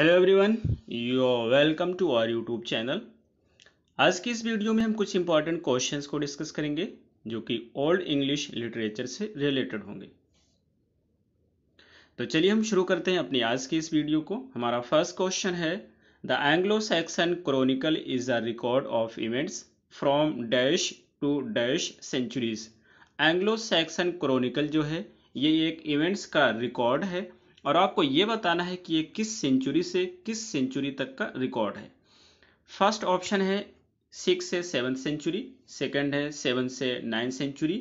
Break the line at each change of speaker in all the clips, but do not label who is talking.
hello everyone you are welcome to our YouTube channel आज की इस वीडियो में हम कुछ इंपॉर्टेंट क्वेश्चंस को डिस्कस करेंगे जो कि ओल्ड इंग्लिश लिटरेचर से रिलेटेड होंगे तो चलिए हम शुरू करते हैं अपनी आज की इस वीडियो को हमारा फर्स्ट क्वेश्चन है the Anglo Saxon chronicle is a record of events from dash to dash centuries Anglo Saxon chronicle जो है ये एक इवेंट्स का रिकॉर्ड है और आपको ये बताना है कि ये किस सेंचुरी से किस सेंचुरी तक का रिकॉर्ड है फर्स्ट ऑप्शन है सिक्स से सेवन सेंचुरी सेकंड है सेवन से नाइन सेंचुरी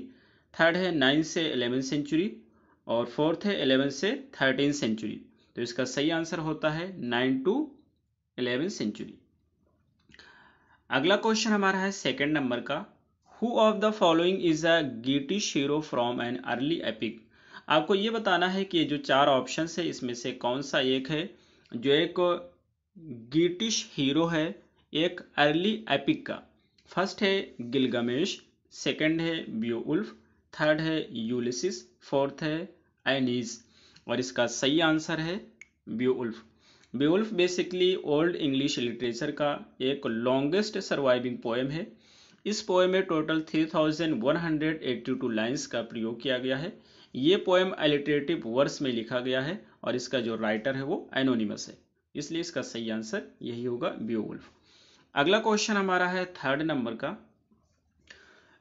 थर्ड है नाइन से एलेवन सेंचुरी और फोर्थ है एलेवन से थर्टीन सेंचुरी तो इसका सही आंसर होता है नाइन टू एलेवन सेंचुरी अगला क्वेश्चन हमारा है सेकेंड नंबर का who of the following is a गीटी hero from an early epic आपको ये बताना है कि जो चार ऑप्शन है इसमें से कौन सा एक है जो एक गिटिश हीरो है एक अर्ली एपिक का फर्स्ट है गिलगमेश सेकंड है उल्फ थर्ड है यूलिसिस फोर्थ है एनीज और इसका सही आंसर है Beowulf basically old English literature का एक लॉन्गेस्ट सर्वाइविंग पोएम है इस पोएम में टोटल 3182 लाइंस का प्रयोग किया गया है ये पोएम एलिटरेटिव वर्स में लिखा गया है और इसका जो राइटर है वो एनोनिमस है इसलिए इसका सही आंसर यही होगा बियोवुल्फ अगला क्वेश्चन हमारा है थर्ड नंबर का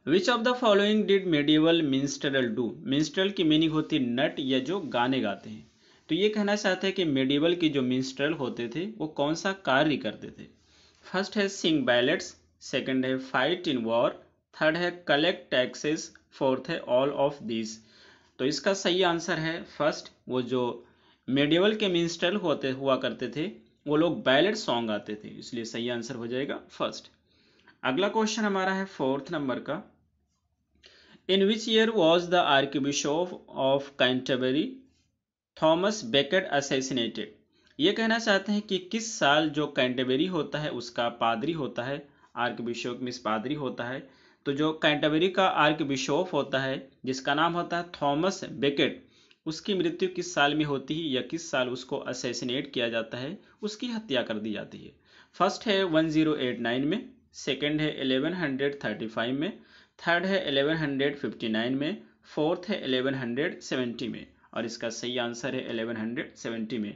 which of the following did medieval minstrel do minstrel की मीनिंग होती नट या जो गाने गाते हैं तो ये कहना चाहते हैं कि मेडिवल के जो मिंस्ट्रल होते थे वो कौन सा कार्य करते थे फर्स्ट है सिंग बैलेट्स सेकेंड है फाइट इन वॉर थर्ड है कलेक्ट टैक्सेस फोर्थ है ऑल ऑफ दिस तो इसका सही आंसर है फर्स्ट वो जो मेडिवल के मिनिस्टर होते हुआ करते थे वो लोग बैलेट सॉन्ग आते थे इसलिए सही आंसर हो जाएगा फर्स्ट अगला क्वेश्चन हमारा है फोर्थ नंबर का in which year was the archbishop of Canterbury Thomas Becket assassinated ये कहना चाहते हैं कि किस साल जो कैंटबेरी होता है उसका पादरी होता है आर्क मिस पादरी होता है तो जो कैंटबरी का आर्क बिशोफ होता है जिसका नाम होता है थॉमस बेकेट उसकी मृत्यु किस साल में होती है या किस साल उसको असेसिनेट किया जाता है उसकी हत्या कर दी जाती है फर्स्ट है 1089 में सेकंड है 1135 में थर्ड है 1159 में फोर्थ है 1170 में और इसका सही आंसर है 1170 में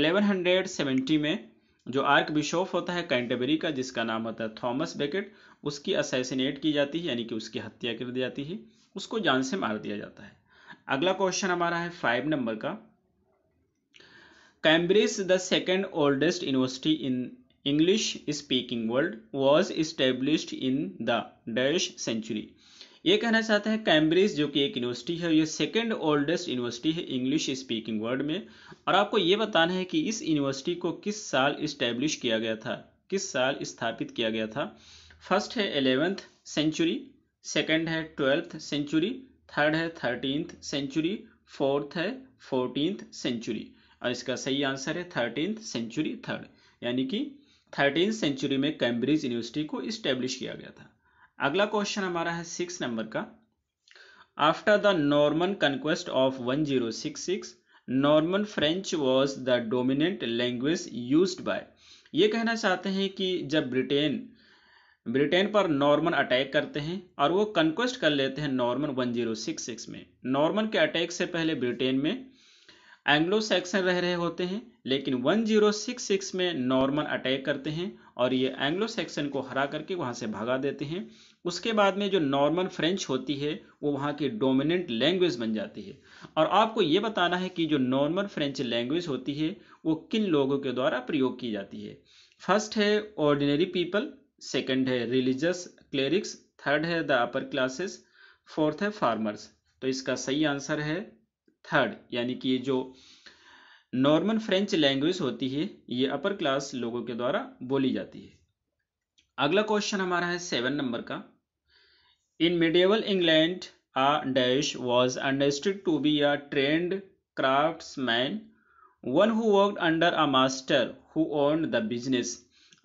1170 में जो आर्क बिशोफ होता है कैंटेबरी का जिसका नाम होता है थॉमस बेकेट उसकी असैसिनेट की जाती है यानी कि उसकी हत्या कर दी जाती है उसको जान से मार दिया जाता है अगला क्वेश्चन हमारा है फाइव नंबर का Cambridge the second oldest university in English speaking world was established in the dash century ये कहना चाहते हैं कैम्ब्रिज जो कि एक यूनिवर्सिटी है ये सेकेंड ओल्डेस्ट यूनिवर्सिटी है इंग्लिश स्पीकिंग वर्ल्ड में और आपको ये बताना है कि इस यूनिवर्सिटी को किस साल इस्टेब्लिश किया गया था किस साल स्थापित किया गया था फर्स्ट है एलेवेंथ सेंचुरी सेकंड है ट्वेल्थ सेंचुरी थर्ड है थर्टीनथ सेंचुरी फोर्थ है फोर्टीनथ सेंचुरी और इसका सही आंसर है थर्टीनथ सेंचुरी थर्ड यानी कि थर्टीन सेंचुरी में कैम्ब्रिज यूनिवर्सिटी को इस्टेब्लिश किया गया था अगला क्वेश्चन हमारा है सिक्स नंबर का after the Norman conquest of 1066 Norman French was the dominant language use by ये कहना चाहते हैं कि जब ब्रिटेन ब्रिटेन पर नॉर्मन अटैक करते हैं और वो कंक्वेस्ट कर लेते हैं नॉर्मन 1066 में नॉर्मन के अटैक से पहले ब्रिटेन में एंग्लो सैक्सन रह रहे होते हैं लेकिन 1066 में नॉर्मन अटैक करते हैं और ये एंग्लो सैक्सन को हरा करके वहाँ से भगा देते हैं उसके बाद में जो नॉर्मन फ्रेंच होती है वो वहाँ की डोमिनेंट लैंग्वेज बन जाती है और आपको ये बताना है कि जो नॉर्मन फ्रेंच लैंग्वेज होती है वो किन लोगों के द्वारा प्रयोग की जाती है फर्स्ट है ऑर्डिनरी पीपल सेकंड है रिलीजियस क्लेरिक्स थर्ड है द अपर क्लासेस फोर्थ है फार्मर्स तो इसका सही आंसर है थर्ड यानी कि जो नॉर्मल फ्रेंच लैंग्वेज होती है ये अपर क्लास लोगों के द्वारा बोली जाती है अगला क्वेश्चन हमारा है सेवन नंबर का in medieval England a dash was understood to be a trained man one who work under a master who own the business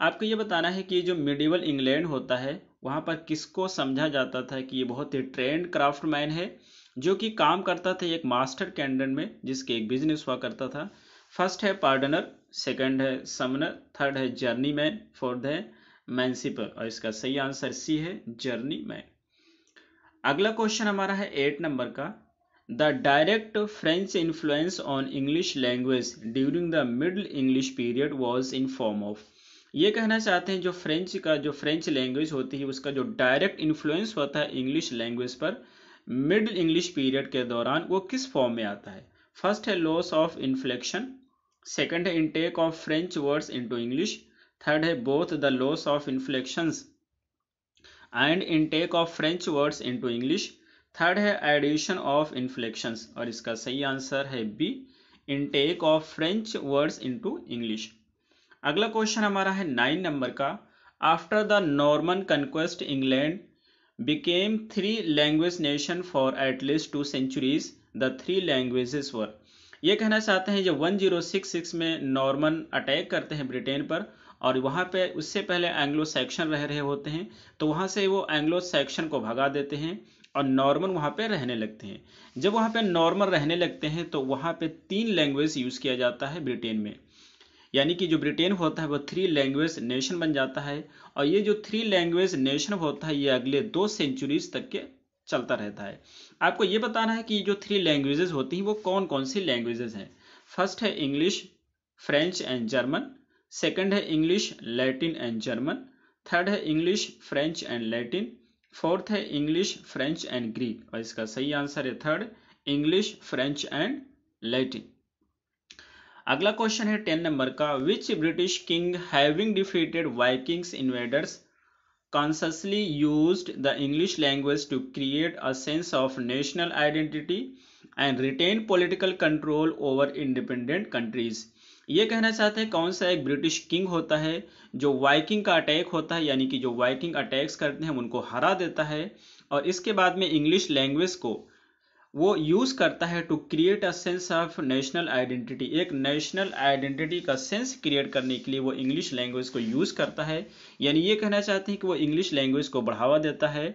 आपको ये बताना है कि जो मिडिवल इंग्लैंड होता है वहाँ पर किसको समझा जाता था कि ये बहुत ही ट्रेंड क्राफ्ट मैन है जो कि काम करता था एक मास्टर कैंडन में जिसके एक बिजनेस हुआ करता था फर्स्ट है पार्डनर सेकंड है समनर थर्ड है जर्नी मैन फोर्थ है मैंसिपर और इसका सही आंसर सी है जर्नी मैन अगला क्वेश्चन हमारा है एट नंबर का the direct French influence on English language during the middle English period was in form of ये कहना चाहते हैं जो फ्रेंच का जो फ्रेंच लैंग्वेज होती है उसका जो डायरेक्ट इन्फ्लुएंस होता है इंग्लिश लैंग्वेज पर मिडिल इंग्लिश पीरियड के दौरान वो किस फॉर्म में आता है फर्स्ट है लॉस ऑफ इन्फ्लेक्शन सेकंड है intake of French words into English third है both the loss of inflection and intake of French words into English third है एडिशन ऑफ इन्फ्लेक्शंस और इसका सही आंसर है B intake of French words into English अगला question हमारा है nine number का after the Norman conquest England became three language nation for at least two centuries the three languages वर ये कहना चाहते हैं जब 1066 में नॉर्मन अटैक करते हैं ब्रिटेन पर और वहाँ पे उससे पहले एंग्लो सेक्शन रह रहे होते हैं तो वहाँ से वो एंग्लो सेक्शन को भगा देते हैं और नॉर्मन वहाँ पे रहने लगते हैं जब वहाँ पे नॉर्मन रहने लगते हैं तो वहाँ पे तीन लैंग्वेज यूज़ किया जाता है ब्रिटेन में यानी कि जो ब्रिटेन होता है वो थ्री लैंग्वेज नेशन बन जाता है और ये जो थ्री लैंग्वेज नेशन होता है ये अगले दो सेंचुरीज तक के चलता रहता है आपको ये बताना है कि जो थ्री लैंग्वेजेस होती हैं वो कौन कौन सी लैंग्वेजेस हैं फर्स्ट है English French and German second है English Latin and German third है English French and Latin fourth है इंग्लिश फ्रेंच एंड ग्रीक और इसका सही आंसर है third English French and Latin अगला क्वेश्चन है टेन नंबर का which British king having defeated Vikings invaders consciously use the English language to create a sense of national identity and retain political control over independent countries ये कहना चाहते हैं कौन सा एक ब्रिटिश किंग होता है जो वाइकिंग का अटैक होता है यानी कि जो वाइकिंग अटैक्स करते हैं उनको हरा देता है और इसके बाद में इंग्लिश लैंग्वेज को वो यूज करता है to create a sense of national identity एक नेशनल आइडेंटिटी का सेंस क्रिएट करने के लिए वो इंग्लिश लैंग्वेज को यूज करता है यानी ये कहना चाहते हैं कि वो इंग्लिश लैंग्वेज को बढ़ावा देता है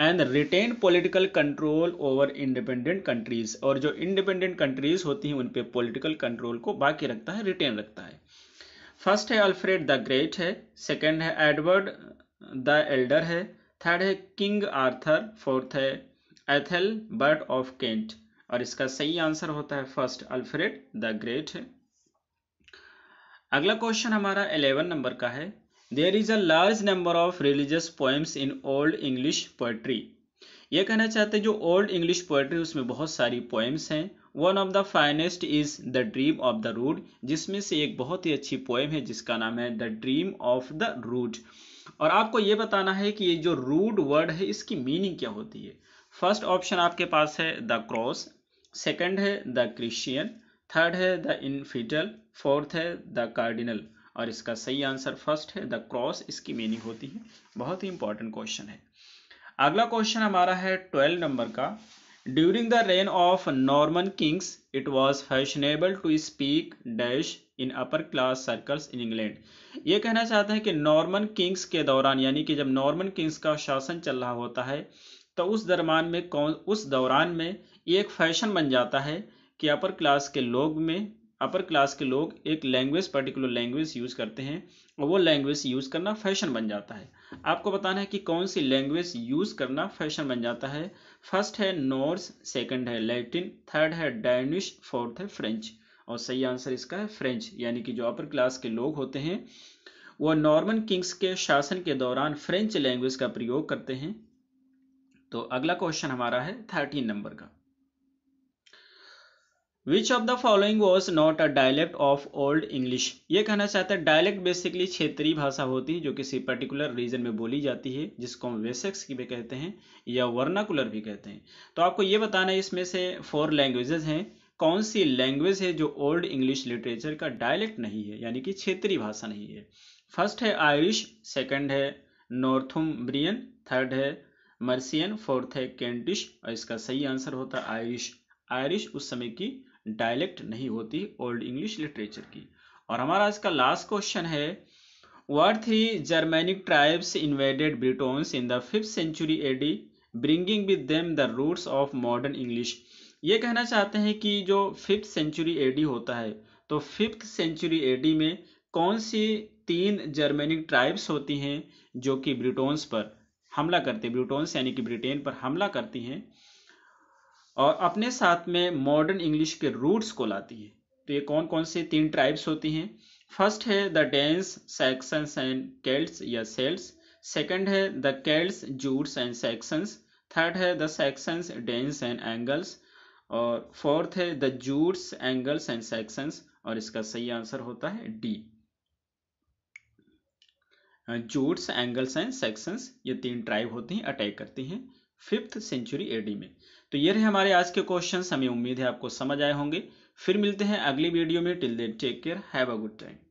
and retain political control over independent countries और जो इंडिपेंडेंट कंट्रीज होती हैं उन पर पोलिटिकल कंट्रोल को बाकी रखता है रिटेन रखता है फर्स्ट है अल्फ्रेड द ग्रेट है सेकेंड है एडवर्ड द एल्डर है थर्ड है किंग आर्थर फोर्थ है एथल बर्ट ऑफ केंट और इसका सही आंसर होता है फर्स्ट अल्फ्रेड द ग्रेट अगला क्वेश्चन हमारा एलेवन नंबर का है there is a large number of religious poems in old English poetry ये कहना चाहते हैं जो ओल्ड इंग्लिश पोएट्री उसमें बहुत सारी पोएम्स हैं one of the finest is the dream of the rood जिसमें से एक बहुत ही अच्छी पोएम है जिसका नाम है the dream of the rood और आपको ये बताना है कि ये जो रूड वर्ड है इसकी मीनिंग क्या होती है फर्स्ट ऑप्शन आपके पास है द क्रॉस सेकंड है द क्रिश्चियन थर्ड है द इनफिटल फोर्थ है द कार्डिनल और इसका सही आंसर फर्स्ट है द क्रॉस इसकी मीनिंग होती है बहुत ही इंपॉर्टेंट क्वेश्चन है अगला क्वेश्चन हमारा है ट्वेल्व नंबर का during the reign of Norman kings it was fashionable to speak dash in upper class circles in England ये कहना चाहते हैं कि नॉर्मन किंग्स के दौरान यानी कि जब नॉर्मन किंग्स का शासन चल रहा होता है तो उस दरमान में कौन उस दौरान में एक फैशन बन जाता है कि अपर क्लास के लोग में अपर क्लास के लोग एक लैंग्वेज पर्टिकुलर लैंग्वेज यूज़ करते हैं और वो लैंग्वेज यूज़ करना फैशन बन जाता है आपको बताना है कि कौन सी लैंग्वेज यूज़ करना फैशन बन जाता है फर्स्ट है नॉर्स सेकंड है लैटिन थर्ड है डैनिश फोर्थ है फ्रेंच और सही आंसर इसका है फ्रेंच यानी कि जो अपर क्लास के लोग होते हैं वो नॉर्मन किंग्स के शासन के दौरान फ्रेंच लैंग्वेज का प्रयोग करते हैं तो अगला क्वेश्चन हमारा है थर्टीन नंबर का which of the following was not a dialect of old English ये कहना चाहता है डायलेक्ट बेसिकली क्षेत्रीय भाषा होती है जो किसी पर्टिकुलर रीजन में बोली जाती है जिसको हम वेसेक्स की भी कहते हैं या वर्नाकुलर भी कहते हैं तो आपको ये बताना है इसमें से फोर लैंग्वेजेस हैं कौन सी लैंग्वेज है जो ओल्ड इंग्लिश लिटरेचर का डायलेक्ट नहीं है यानी कि क्षेत्रीय भाषा नहीं है फर्स्ट है आयरिश सेकेंड है नॉर्थुम्ब्रियन थर्ड है मर्सियन फोर्थ है कैंटिश और इसका सही आंसर होता है आयरिश आयरिश उस समय की डायलेक्ट नहीं होती ओल्ड इंग्लिश लिटरेचर की और हमारा इसका लास्ट क्वेश्चन है were three Germanic tribes invaded Britons in the fifth century AD bringing with them the roots of modern English ये कहना चाहते हैं कि जो फिफ्थ सेंचुरी एडी होता है तो फिफ्थ सेंचुरी एडी में कौन सी तीन जर्मेनिक ट्राइब्स होती हैं जो कि ब्रिटोन्स पर हमला करते हैं ब्रिटोन्स यानी कि ब्रिटेन पर हमला करती हैं और अपने साथ में मॉडर्न इंग्लिश के रूट्स को लाती है तो ये कौन कौन से तीन ट्राइब्स होती हैं फर्स्ट है the Danes Saxons and Celt या सेल्स सेकेंड है the Celt Jutes and Saxons third है the Saxons Danes and Angles और फोर्थ है the Jutes Angles and Saxons और इसका सही आंसर होता है the Jutes Angles and Saxons ये तीन ट्राइब होती हैं अटैक करती हैं फिफ्थ सेंचुरी एडी में तो ये रहे हमारे आज के क्वेश्चन हमें उम्मीद है आपको समझ आए होंगे फिर मिलते हैं अगली वीडियो में till then take care have a good time